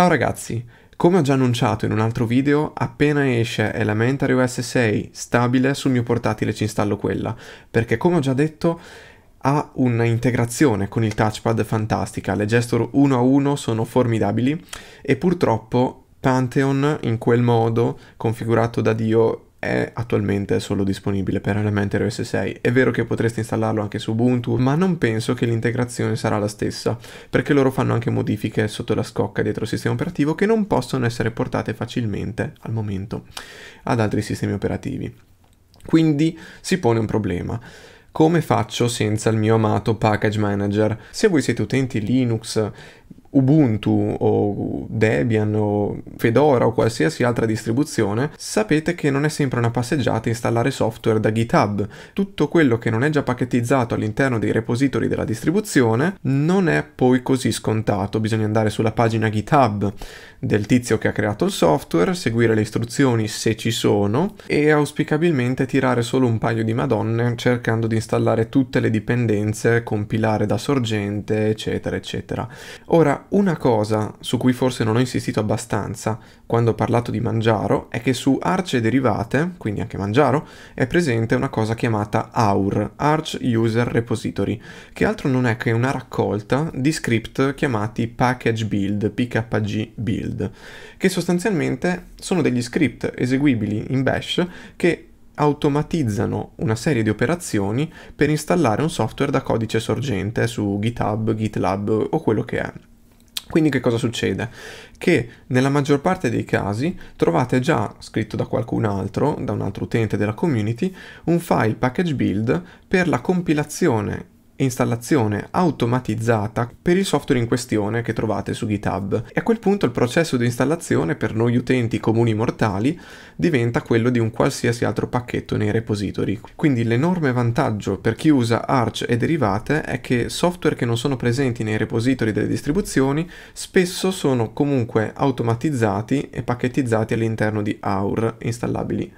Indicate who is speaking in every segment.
Speaker 1: Ciao ragazzi! Come ho già annunciato in un altro video, appena esce Elementary OS 6 stabile sul mio portatile ci installo quella, perché come ho già detto ha una integrazione con il touchpad fantastica, le gesture uno a uno sono formidabili e purtroppo Pantheon in quel modo configurato da Dio è attualmente solo disponibile per Elementary OS 6. È vero che potreste installarlo anche su Ubuntu, ma non penso che l'integrazione sarà la stessa, perché loro fanno anche modifiche sotto la scocca dietro il sistema operativo che non possono essere portate facilmente al momento ad altri sistemi operativi. Quindi si pone un problema come faccio senza il mio amato package manager? Se voi siete utenti Linux Ubuntu o Debian o Fedora o qualsiasi altra distribuzione, sapete che non è sempre una passeggiata installare software da GitHub. Tutto quello che non è già pacchettizzato all'interno dei repository della distribuzione non è poi così scontato. Bisogna andare sulla pagina GitHub del tizio che ha creato il software, seguire le istruzioni se ci sono e auspicabilmente tirare solo un paio di madonne cercando di installare tutte le dipendenze, compilare da sorgente, eccetera, eccetera. Ora, una cosa su cui forse non ho insistito abbastanza quando ho parlato di Mangiaro è che su Arch derivate, quindi anche Mangiaro, è presente una cosa chiamata AUR, Arch User Repository, che altro non è che una raccolta di script chiamati package build, pkg build, che sostanzialmente sono degli script eseguibili in bash che automatizzano una serie di operazioni per installare un software da codice sorgente su GitHub, GitLab o quello che è. Quindi che cosa succede? Che nella maggior parte dei casi trovate già scritto da qualcun altro, da un altro utente della community, un file package build per la compilazione installazione automatizzata per il software in questione che trovate su GitHub. E a quel punto il processo di installazione per noi utenti comuni mortali diventa quello di un qualsiasi altro pacchetto nei repository. Quindi l'enorme vantaggio per chi usa Arch e derivate è che software che non sono presenti nei repository delle distribuzioni spesso sono comunque automatizzati e pacchettizzati all'interno di AUR installabili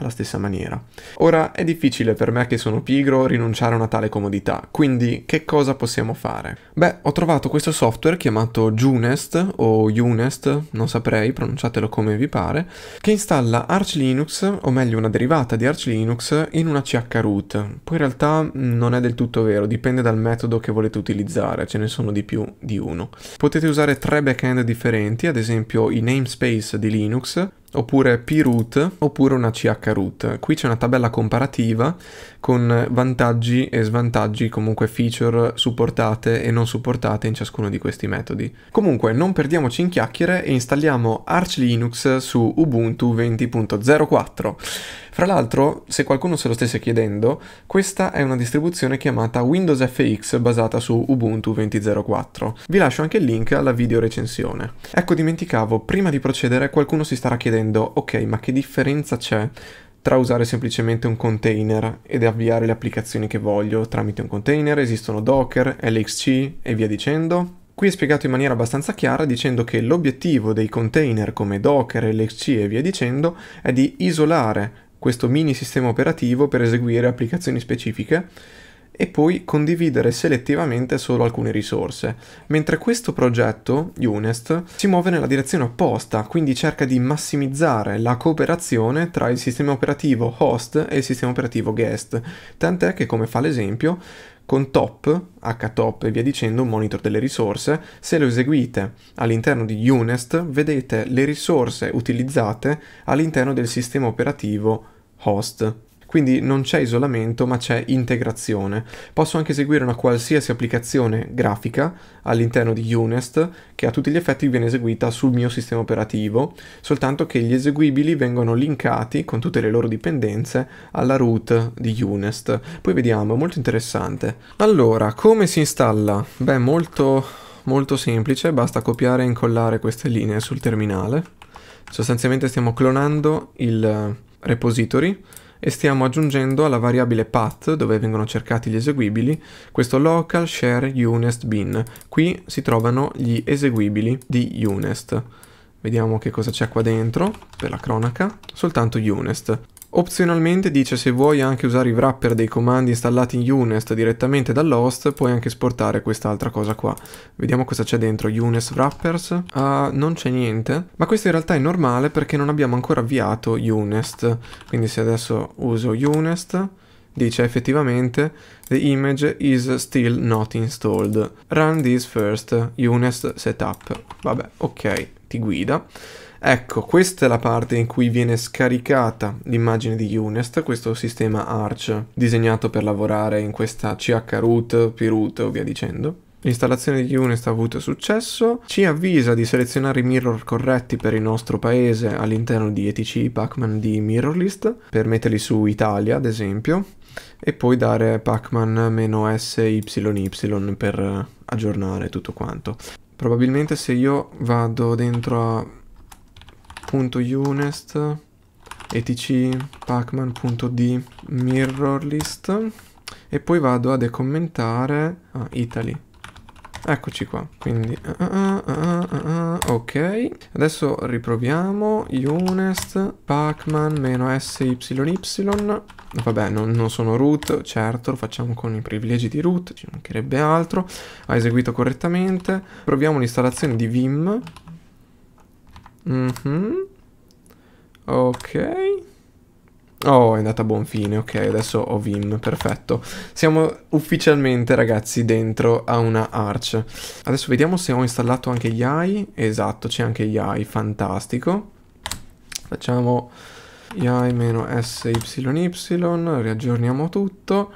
Speaker 1: alla stessa maniera. Ora è difficile per me che sono pigro rinunciare a una tale comodità, quindi che cosa possiamo fare? Beh, ho trovato questo software chiamato Junest o Unest, non saprei, pronunciatelo come vi pare, che installa Arch Linux, o meglio una derivata di Arch Linux, in una CH root. Poi in realtà mm, non è del tutto vero, dipende dal metodo che volete utilizzare, ce ne sono di più di uno. Potete usare tre backend differenti, ad esempio i namespace di Linux, oppure p-root oppure una ch-root. Qui c'è una tabella comparativa con vantaggi e svantaggi, comunque feature supportate e non supportate in ciascuno di questi metodi. Comunque non perdiamoci in chiacchiere e installiamo Arch Linux su Ubuntu 20.04. Fra l'altro, se qualcuno se lo stesse chiedendo, questa è una distribuzione chiamata Windows FX basata su Ubuntu 20.04. Vi lascio anche il link alla video recensione. Ecco, dimenticavo, prima di procedere qualcuno si starà chiedendo chiedendo ok ma che differenza c'è tra usare semplicemente un container ed avviare le applicazioni che voglio tramite un container, esistono Docker, LXC e via dicendo. Qui è spiegato in maniera abbastanza chiara dicendo che l'obiettivo dei container come Docker, LXC e via dicendo è di isolare questo mini sistema operativo per eseguire applicazioni specifiche e poi condividere selettivamente solo alcune risorse, mentre questo progetto, UNEST, si muove nella direzione opposta, quindi cerca di massimizzare la cooperazione tra il sistema operativo host e il sistema operativo guest, tant'è che come fa l'esempio, con top, htop e via dicendo, un monitor delle risorse, se lo eseguite all'interno di UNEST vedete le risorse utilizzate all'interno del sistema operativo host. Quindi non c'è isolamento ma c'è integrazione. Posso anche eseguire una qualsiasi applicazione grafica all'interno di Unest che a tutti gli effetti viene eseguita sul mio sistema operativo, soltanto che gli eseguibili vengono linkati con tutte le loro dipendenze alla root di Unest. Poi vediamo, è molto interessante. Allora, come si installa? Beh, molto, molto semplice, basta copiare e incollare queste linee sul terminale. Sostanzialmente stiamo clonando il repository e stiamo aggiungendo alla variabile path, dove vengono cercati gli eseguibili, questo local share unest bin. Qui si trovano gli eseguibili di unest. Vediamo che cosa c'è qua dentro, per la cronaca, soltanto unest. Opzionalmente dice se vuoi anche usare i wrapper dei comandi installati in Unest direttamente dall'host puoi anche esportare quest'altra cosa qua. Vediamo cosa c'è dentro, Unest wrappers? Uh, non c'è niente, ma questo in realtà è normale perché non abbiamo ancora avviato Unest. Quindi se adesso uso Unest dice effettivamente the image is still not installed. Run this first, Unest setup. Vabbè, ok ti guida. Ecco, questa è la parte in cui viene scaricata l'immagine di Unest, questo sistema Arch disegnato per lavorare in questa chroot, proot e via dicendo. L'installazione di Unest ha avuto successo, ci avvisa di selezionare i mirror corretti per il nostro paese all'interno di ETC Pacman di Mirrorlist, per metterli su Italia ad esempio, e poi dare pacman syy per eh, aggiornare tutto quanto. Probabilmente se io vado dentro a .unest etc pacman.d mirrorlist e poi vado a decommentare ah, Italy Eccoci qua, quindi... Uh, uh, uh, ok, adesso riproviamo. Unest, pacman, meno syy. Vabbè, non, non, sono root, certo, lo facciamo con i privilegi di root, ci mancherebbe altro. Ha eseguito correttamente. Proviamo l'installazione di Vim. Mm -hmm. Ok. Oh, è andata a buon fine, ok, adesso ho Vim, perfetto. Siamo ufficialmente, ragazzi, dentro a una Arch. Adesso vediamo se ho installato anche gli AI. Esatto, c'è anche gli AI, fantastico. Facciamo ai syy riaggiorniamo tutto.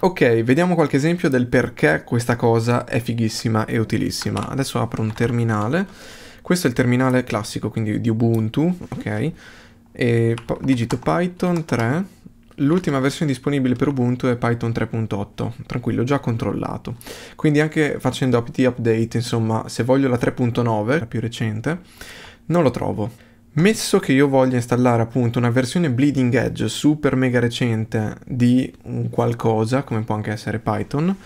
Speaker 1: Ok, vediamo qualche esempio del perché questa cosa è fighissima e utilissima. Adesso apro un terminale. Questo è il terminale classico, quindi di Ubuntu, ok? e digito Python 3, l'ultima versione disponibile per Ubuntu è Python 3.8, tranquillo, già controllato. Quindi anche facendo apt update, insomma, se voglio la 3.9, la più recente, non lo trovo. Messo che io voglia installare appunto una versione bleeding edge super mega recente di un qualcosa, come può anche essere Python,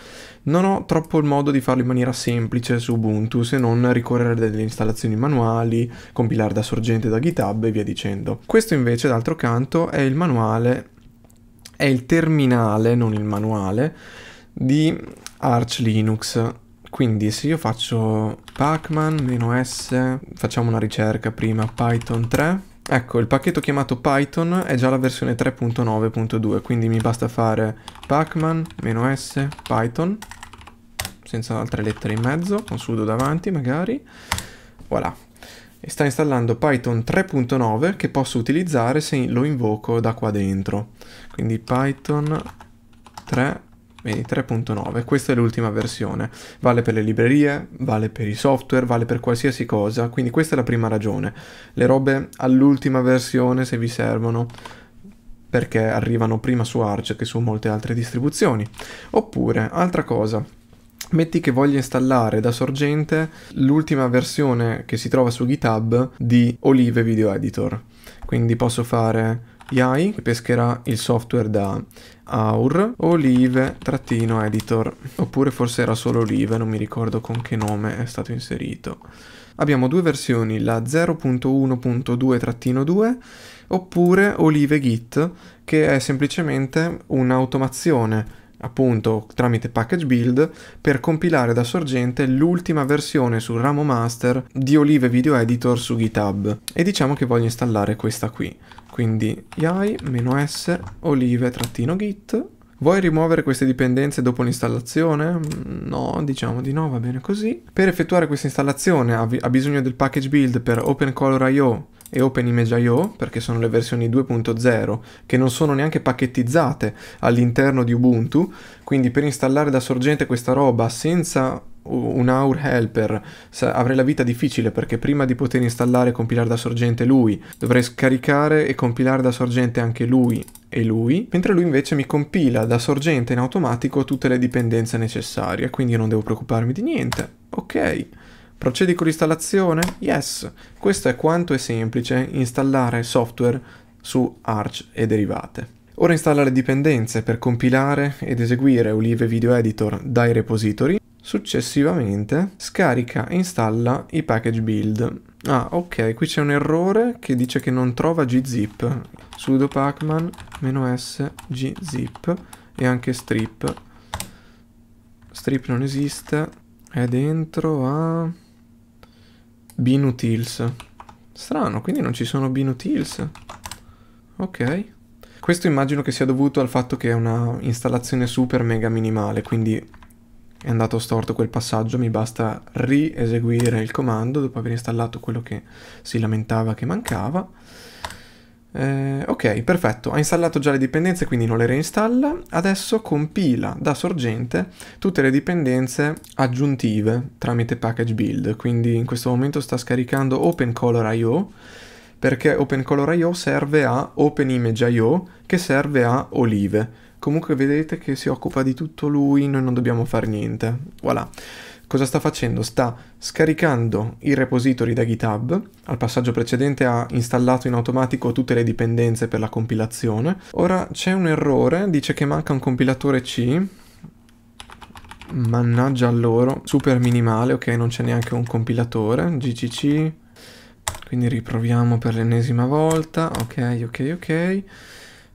Speaker 1: non ho troppo il modo di farlo in maniera semplice su Ubuntu se non ricorrere a delle installazioni manuali, compilare da sorgente da GitHub e via dicendo. Questo invece, d'altro canto, è il manuale, è il terminale, non il manuale, di Arch Linux quindi se io faccio pacman-s, facciamo una ricerca prima, python 3, Ecco, il pacchetto chiamato Python è già la versione 3.9.2, quindi mi basta fare pacman-s python, senza altre lettere in mezzo, con sudo davanti magari, voilà. E sta installando Python 3.9 che posso utilizzare se lo invoco da qua dentro. Quindi Python 3.9. Vedi, 3.9, questa è l'ultima versione, vale per le librerie, vale per i software, vale per qualsiasi cosa, quindi questa è la prima ragione. Le robe all'ultima versione se vi servono perché arrivano prima su Arch che su molte altre distribuzioni. Oppure, altra cosa, metti che voglia installare da sorgente l'ultima versione che si trova su GitHub di Olive Video Editor, quindi posso fare YAI che pescherà il software da Aur Olive-editor oppure forse era solo Olive, non mi ricordo con che nome è stato inserito. Abbiamo due versioni, la 0.1.2-2 oppure Olive Git che è semplicemente un'automazione appunto tramite package build, per compilare da sorgente l'ultima versione sul ramo master di Olive Video Editor su GitHub. E diciamo che voglio installare questa qui. Quindi yai-s olive-git. Vuoi rimuovere queste dipendenze dopo l'installazione? Mm, no, diciamo di no, va bene così. Per effettuare questa installazione ha, bisogno del package build per OpenColor.io e OpenImage.io, perché sono le versioni 2.0, che non sono neanche pacchettizzate all'interno di Ubuntu, quindi per installare da sorgente questa roba senza un Our Helper avrei la vita difficile perché prima di poter installare e compilare da sorgente lui dovrei scaricare e compilare da sorgente anche lui e lui, mentre lui invece mi compila da sorgente in automatico tutte le dipendenze necessarie, quindi non devo preoccuparmi di niente. Ok. Procedi con l'installazione? Yes! Questo è quanto è semplice installare software su Arch e derivate. Ora installa le dipendenze per compilare ed eseguire Olive Video Editor dai repository. Successivamente scarica e installa i package build. Ah, ok, qui c'è un errore che dice che non trova gzip. sudo pacman-s gzip e anche strip. Strip non esiste. È dentro a... Binutils. Strano, quindi non ci sono Binutils. Ok. Questo immagino che sia dovuto al fatto che è una installazione super mega minimale, quindi è andato storto quel passaggio, mi basta rieseguire il comando dopo aver installato quello che si lamentava che mancava eh, ok, perfetto, ha installato già le dipendenze quindi non le reinstalla, adesso compila da sorgente tutte le dipendenze aggiuntive tramite package build, quindi in questo momento sta scaricando OpenColor.io perché OpenColor.io serve a OpenImage.io che serve a Olive, comunque vedete che si occupa di tutto lui, noi non dobbiamo fare niente, voilà cosa sta facendo? Sta scaricando il repository da GitHub, al passaggio precedente ha installato in automatico tutte le dipendenze per la compilazione, ora c'è un errore, dice che manca un compilatore C, mannaggia a loro, super minimale, ok non c'è neanche un compilatore, gcc, quindi riproviamo per l'ennesima volta, ok ok ok,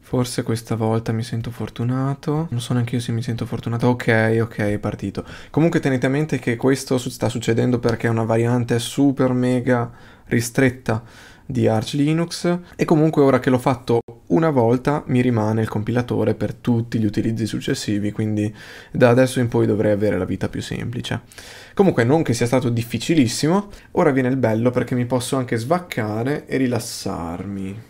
Speaker 1: Forse questa volta mi sento fortunato. Non so neanche io se mi sento fortunato. Ok, ok, è partito. Comunque tenete a mente che questo sta succedendo perché è una variante super mega ristretta di Arch Linux e comunque ora che l'ho fatto una volta mi rimane il compilatore per tutti gli utilizzi successivi quindi da adesso in poi dovrei avere la vita più semplice comunque non che sia stato difficilissimo ora viene il bello perché mi posso anche svaccare e rilassarmi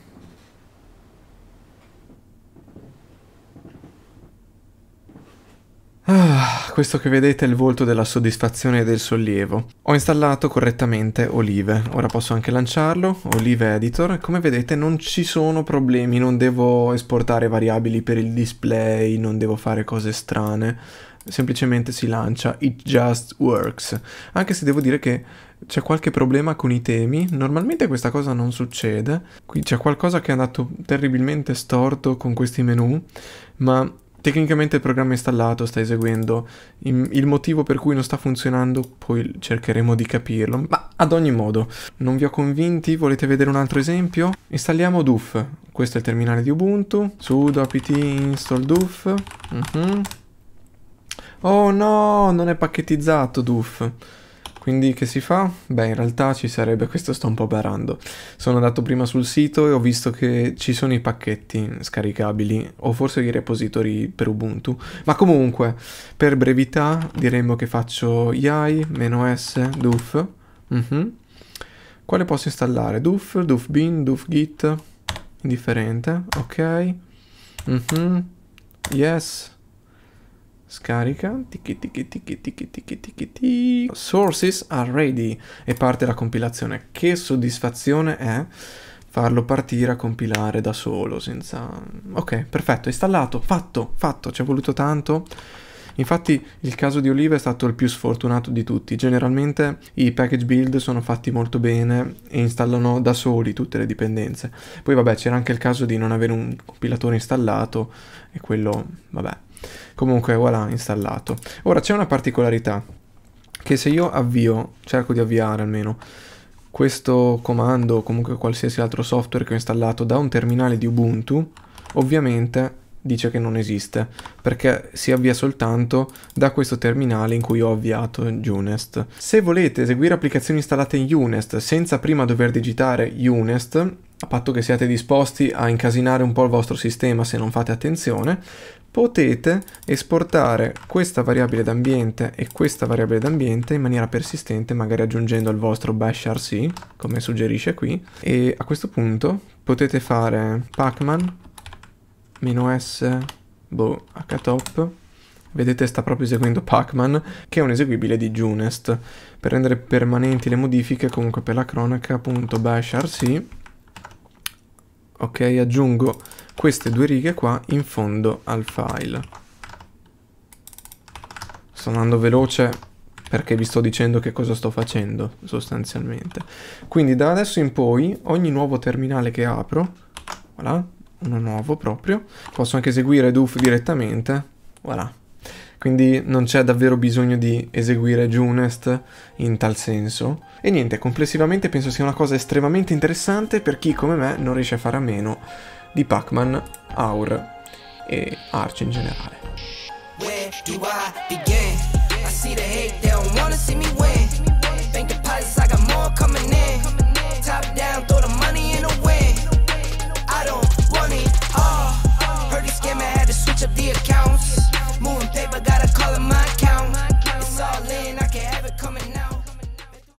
Speaker 1: Ah, questo che vedete è il volto della soddisfazione e del sollievo. Ho installato correttamente Olive, ora posso anche lanciarlo, Olive Editor, come vedete non ci sono problemi, non devo esportare variabili per il display, non devo fare cose strane, semplicemente si lancia, it just works. Anche se devo dire che c'è qualche problema con i temi, normalmente questa cosa non succede, qui c'è qualcosa che è andato terribilmente storto con questi menu, ma tecnicamente il programma è installato, sta eseguendo, il motivo per cui non sta funzionando poi cercheremo di capirlo, ma ad ogni modo non vi ho convinti, volete vedere un altro esempio? Installiamo doof, questo è il terminale di Ubuntu, sudo apt install doof, uh mhm. -huh. oh no, non è pacchettizzato doof, quindi che si fa? Beh, in realtà ci sarebbe, questo sto un po' barando. Sono andato prima sul sito e ho visto che ci sono i pacchetti scaricabili o forse i repository per Ubuntu. Ma comunque, per brevità diremmo che faccio yai-s doof. Mm -hmm. Quale posso installare? Doof, duf bin, duf git, indifferente, ok. Mm -hmm. Yes, Scarica. Tiki tiki tiki tiki tiki tiki tiki. Sources are ready. E parte la compilazione. Che soddisfazione è farlo partire a compilare da solo senza... Ok, perfetto, installato, fatto, fatto, ci è voluto tanto. Infatti il caso di Olive è stato il più sfortunato di tutti. Generalmente i package build sono fatti molto bene e installano da soli tutte le dipendenze. Poi vabbè c'era anche il caso di non avere un compilatore installato e quello vabbè Comunque voilà, installato. Ora c'è una particolarità, che se io avvio, cerco di avviare almeno, questo comando o comunque qualsiasi altro software che ho installato da un terminale di Ubuntu, ovviamente dice che non esiste perché si avvia soltanto da questo terminale in cui ho avviato Unest. Se volete eseguire applicazioni installate in Unest senza prima dover digitare Unest, a patto che siate disposti a incasinare un po' il vostro sistema se non fate attenzione, potete esportare questa variabile d'ambiente e questa variabile d'ambiente in maniera persistente, magari aggiungendo il vostro bash rc, come suggerisce qui, e a questo punto potete fare pacman-s boh, htop Vedete sta proprio eseguendo Pacman, che è un eseguibile di Junest. Per rendere permanenti le modifiche, comunque per la cronaca, appunto rc, ok aggiungo queste due righe qua in fondo al file sto andando veloce perché vi sto dicendo che cosa sto facendo sostanzialmente quindi da adesso in poi ogni nuovo terminale che apro voilà, uno nuovo proprio posso anche eseguire doof direttamente voilà quindi non c'è davvero bisogno di eseguire Junest in tal senso. E niente, complessivamente penso sia una cosa estremamente interessante per chi come me non riesce a fare a meno di Pac-Man, Aur e Arch in generale. Where do I begin?